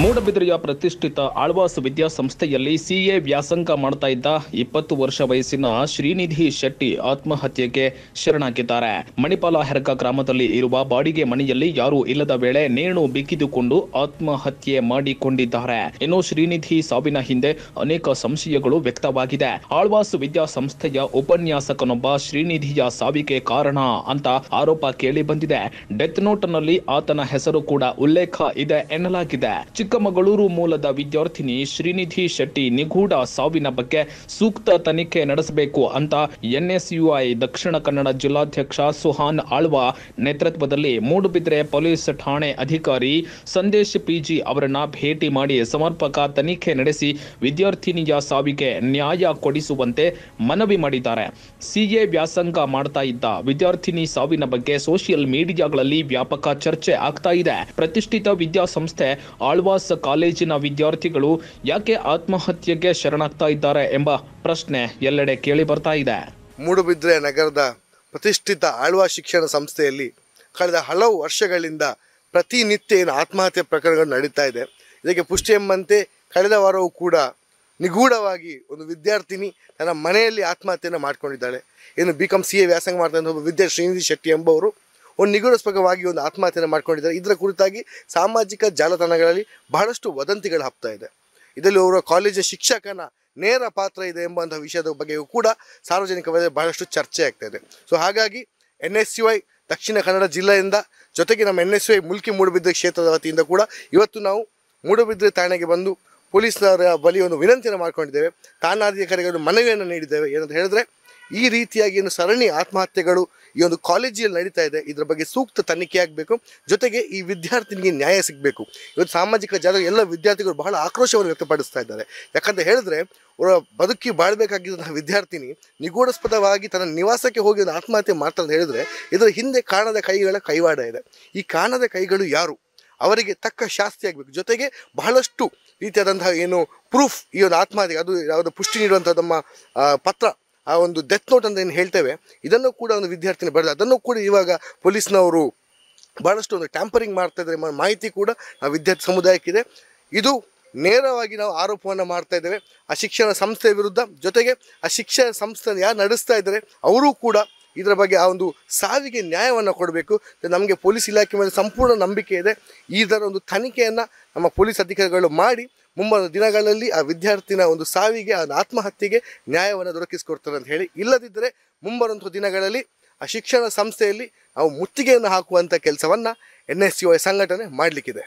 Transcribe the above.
ಮೂಡಬಿದ್ರೆಯ ಪ್ರತಿಷ್ಠಿತ ಆಳ್ವಾಸ್ ವಿದ್ಯಾಸಂಸ್ಥೆಯಲ್ಲಿ ಸಿಎ ವ್ಯಾಸಂಗ ಮಾಡ್ತಾ ಇದ್ದ ಇಪ್ಪತ್ತು ವರ್ಷ ವಯಸ್ಸಿನ ಶ್ರೀನಿಧಿ ಶೆಟ್ಟಿ ಆತ್ಮಹತ್ಯೆಗೆ ಶರಣಾಗಿದ್ದಾರೆ ಮಣಿಪಾಲ ಹೆರಕ ಗ್ರಾಮದಲ್ಲಿ ಇರುವ ಬಾಡಿಗೆ ಮನೆಯಲ್ಲಿ ಯಾರೂ ಇಲ್ಲದ ವೇಳೆ ನೇಣು ಬಿಗಿದುಕೊಂಡು ಆತ್ಮಹತ್ಯೆ ಮಾಡಿಕೊಂಡಿದ್ದಾರೆ ಇನ್ನು ಶ್ರೀನಿಧಿ ಸಾವಿನ ಹಿಂದೆ ಅನೇಕ ಸಂಶಯಗಳು ವ್ಯಕ್ತವಾಗಿದೆ ಆಳ್ವಾಸ್ ವಿದ್ಯಾಸಂಸ್ಥೆಯ ಉಪನ್ಯಾಸಕನೊಬ್ಬ ಶ್ರೀನಿಧಿಯ ಸಾವಿಗೆ ಕಾರಣ ಅಂತ ಆರೋಪ ಕೇಳಿ ಬಂದಿದೆ ಡೆತ್ ನೋಟ್ನಲ್ಲಿ ಆತನ ಹೆಸರು ಕೂಡ ಉಲ್ಲೇಖ ಇದೆ ಎನ್ನಲಾಗಿದೆ ಚಿಕ್ಕಮಗಳೂರು ಮೂಲದ ವಿದ್ಯಾರ್ಥಿನಿ ಶ್ರೀನಿಧಿ ಶೆಟ್ಟಿ ನಿಗೂಢ ಸಾವಿನ ಬಗ್ಗೆ ಸೂಕ್ತ ತನಿಖೆ ನಡೆಸಬೇಕು ಅಂತ ಎನ್ಎಸ್ಯುಐ ದಕ್ಷಿಣ ಕನ್ನಡ ಜಿಲ್ಲಾಧ್ಯಕ್ಷ ಸುಹಾನ್ ಆಳ್ವಾ ನೇತೃತ್ವದಲ್ಲಿ ಮೂಡುಬಿದ್ರೆ ಪೊಲೀಸ್ ಠಾಣೆ ಅಧಿಕಾರಿ ಸಂದೇಶ್ ಪಿಜಿ ಅವರನ್ನ ಭೇಟಿ ಮಾಡಿ ಸಮರ್ಪಕ ತನಿಖೆ ನಡೆಸಿ ವಿದ್ಯಾರ್ಥಿನಿಯ ಸಾವಿಗೆ ನ್ಯಾಯ ಕೊಡಿಸುವಂತೆ ಮನವಿ ಮಾಡಿದ್ದಾರೆ ಸಿಎ ವ್ಯಾಸಂಗ ಮಾಡ್ತಾ ಇದ್ದ ವಿದ್ಯಾರ್ಥಿನಿ ಸಾವಿನ ಬಗ್ಗೆ ಸೋಷಿಯಲ್ ಮೀಡಿಯಾಗಳಲ್ಲಿ ವ್ಯಾಪಕ ಚರ್ಚೆ ಆಗ್ತಾ ಇದೆ ಪ್ರತಿಷ್ಠಿತ ವಿದ್ಯಾಸಂಸ್ಥೆ ಆಳ್ವ ಶ್ರೀನಿವಾಸ ಕಾಲೇಜಿನ ವಿದ್ಯಾರ್ಥಿಗಳು ಯಾಕೆ ಆತ್ಮಹತ್ಯೆಗೆ ಶರಣಾಗ್ತಾ ಇದ್ದಾರೆ ಎಂಬ ಪ್ರಶ್ನೆ ಎಲ್ಲೆಡೆ ಕೇಳಿ ಬರ್ತಾ ಇದೆ ಮೂಡುಬಿದ್ರೆ ನಗರದ ಪ್ರತಿಷ್ಠಿತ ಆಳ್ವಾ ಶಿಕ್ಷಣ ಸಂಸ್ಥೆಯಲ್ಲಿ ಕಳೆದ ಹಲವು ವರ್ಷಗಳಿಂದ ಪ್ರತಿನಿತ್ಯ ಏನು ಆತ್ಮಹತ್ಯೆ ಪ್ರಕರಣಗಳು ನಡೀತಾ ಇದೆ ಇದಕ್ಕೆ ಪುಷ್ಟಿ ಎಂಬಂತೆ ಕಳೆದ ವಾರವೂ ಕೂಡ ನಿಗೂಢವಾಗಿ ಒಂದು ವಿದ್ಯಾರ್ಥಿನಿ ತನ್ನ ಮನೆಯಲ್ಲಿ ಆತ್ಮಹತ್ಯೆಯನ್ನು ಮಾಡ್ಕೊಂಡಿದ್ದಾಳೆ ಏನು ಬಿ ಕಾಂ ಸಿ ಎ ವ್ಯಾಸಂಗ ಮಾಡ್ತಾ ಒಬ್ಬ ವಿದ್ಯಾರ್ಥಿ ಶ್ರೀನಿಧಿ ಶೆಟ್ಟಿ ಎಂಬವರು ಒಂದು ನಿಗೂಢಸ್ಪಕವಾಗಿ ಒಂದು ಆತ್ಮಹತ್ಯೆಯನ್ನು ಮಾಡಿಕೊಂಡಿದ್ದಾರೆ ಇದರ ಕುರಿತಾಗಿ ಸಾಮಾಜಿಕ ಜಾಲತಾಣಗಳಲ್ಲಿ ಬಹಳಷ್ಟು ವದಂತಿಗಳು ಹಬ್ತಾ ಇದೆ ಇದರಲ್ಲಿ ಅವರ ಕಾಲೇಜು ಶಿಕ್ಷಕನ ನೇರ ಪಾತ್ರ ಇದೆ ಎಂಬಂತಹ ವಿಷಯದ ಬಗ್ಗೆಯೂ ಕೂಡ ಸಾರ್ವಜನಿಕವಾಗಿ ಬಹಳಷ್ಟು ಚರ್ಚೆ ಆಗ್ತಾ ಇದೆ ಸೊ ಹಾಗಾಗಿ ಎನ್ ಎಸ್ ಯು ಐ ದಕ್ಷಿಣ ಕನ್ನಡ ಜಿಲ್ಲೆಯಿಂದ ಜೊತೆಗೆ ನಮ್ಮ N S U Mulki Moodbidri ಕ್ಷೇತ್ರದ ವತಿಯಿಂದ ಕೂಡ ಇವತ್ತು ನಾವು ಮೂಡುಬಿದ್ರೆ ಠಾಣೆಗೆ ಬಂದು ಪೊಲೀಸರ ಬಳಿ ಒಂದು ವಿನಂತಿಯನ್ನು ಮಾಡಿಕೊಂಡಿದ್ದೇವೆ ಠಾಣಾಧಿಕಾರಿಗಳು ಮನವಿಯನ್ನು ನೀಡಿದ್ದೇವೆ ಏನಂತ ಹೇಳಿದ್ರೆ ಈ ರೀತಿಯಾಗಿ ಏನು ಸರಣಿ ಆತ್ಮಹತ್ಯೆಗಳು ಈ ಒಂದು ಕಾಲೇಜಲ್ಲಿ ನಡೀತಾ ಇದೆ ಇದರ ಬಗ್ಗೆ ಸೂಕ್ತ ತನಿಖೆ ಆಗಬೇಕು ಜೊತೆಗೆ ಈ ವಿದ್ಯಾರ್ಥಿನಿಗೆ ನ್ಯಾಯ ಸಿಗಬೇಕು ಇವತ್ತು ಸಾಮಾಜಿಕ ಜಾಲ ಎಲ್ಲ ವಿದ್ಯಾರ್ಥಿಗಳು ಬಹಳ ಆಕ್ರೋಶವನ್ನು ವ್ಯಕ್ತಪಡಿಸ್ತಾ ಇದ್ದಾರೆ ಯಾಕಂತ ಹೇಳಿದ್ರೆ ಅವರ ಬದುಕಿ ಬಾಳ್ಬೇಕಾಗಿದ್ದಂತಹ ವಿದ್ಯಾರ್ಥಿನಿ ನಿಗೂಢಸ್ಪದವಾಗಿ ತನ್ನ ನಿವಾಸಕ್ಕೆ ಹೋಗಿ ಒಂದು ಆತ್ಮಹತ್ಯೆ ಮಾಡ್ತಾ ಅಂತ ಹೇಳಿದ್ರೆ ಇದರ ಹಿಂದೆ ಕಾಣದ ಕೈಗಳ ಕೈವಾಡ ಇದೆ ಈ ಕಾಣದ ಕೈಗಳು ಯಾರು ಅವರಿಗೆ ತಕ್ಕ ಶಾಸ್ತಿ ಆಗಬೇಕು ಜೊತೆಗೆ ಬಹಳಷ್ಟು ರೀತಿಯಾದಂತಹ ಏನು ಪ್ರೂಫ್ ಈ ಒಂದು ಆತ್ಮಹತ್ಯೆ ಅದು ಯಾವುದೋ ಪುಷ್ಟಿ ನೀಡುವಂಥ ನಮ್ಮ ಪತ್ರ ಆ ಒಂದು ಡೆತ್ ನೋಟ್ ಅಂತ ಏನು ಹೇಳ್ತೇವೆ ಇದನ್ನು ಕೂಡ ಒಂದು ವಿದ್ಯಾರ್ಥಿನಿ ಬರೆದ ಅದನ್ನು ಕೂಡ ಇವಾಗ ಪೊಲೀಸ್ನವರು ಭಾಳಷ್ಟು ಒಂದು ಟ್ಯಾಂಪರಿಂಗ್ ಮಾಡ್ತಾ ಇದ್ದಾರೆ ಮಾಹಿತಿ ಕೂಡ ಆ ವಿದ್ಯಾರ್ಥಿ ಸಮುದಾಯಕ್ಕಿದೆ ಇದು ನೇರವಾಗಿ ನಾವು ಆರೋಪವನ್ನು ಮಾಡ್ತಾ ಇದ್ದೇವೆ ಆ ಶಿಕ್ಷಣ ಸಂಸ್ಥೆಯ ವಿರುದ್ಧ ಜೊತೆಗೆ ಆ ಶಿಕ್ಷಣ ಸಂಸ್ಥೆ ಯಾರು ನಡೆಸ್ತಾ ಇದ್ದಾರೆ ಅವರೂ ಕೂಡ ಇದರ ಬಗ್ಗೆ ಆ ಒಂದು ಸಾವಿಗೆ ನ್ಯಾಯವನ್ನು ಕೊಡಬೇಕು ನಮಗೆ ಪೊಲೀಸ್ ಇಲಾಖೆ ಮೇಲೆ ಸಂಪೂರ್ಣ ನಂಬಿಕೆ ಇದೆ ಇದರ ಒಂದು ತನಿಖೆಯನ್ನು ನಮ್ಮ ಪೊಲೀಸ್ ಅಧಿಕಾರಿಗಳು ಮಾಡಿ ಮುಂಬರುವ ದಿನಗಳಲ್ಲಿ ಆ ವಿದ್ಯಾರ್ಥಿನ ಒಂದು ಸಾವಿಗೆ ಆ ಆತ್ಮಹತ್ಯೆಗೆ ನ್ಯಾಯವನ್ನು ದೊರಕಿಸಿಕೊಡ್ತಾರೆ ಅಂತ ಹೇಳಿ ಇಲ್ಲದಿದ್ದರೆ ಮುಂಬರುವಂಥ ದಿನಗಳಲ್ಲಿ ಆ ಶಿಕ್ಷಣ ಸಂಸ್ಥೆಯಲ್ಲಿ ನಾವು ಮುತ್ತಿಗೆಯನ್ನು ಹಾಕುವಂಥ ಕೆಲಸವನ್ನು ಎನ್ ಎಸ್ ಯು ಐ ಸಂಘಟನೆ ಮಾಡಲಿಕ್ಕಿದೆ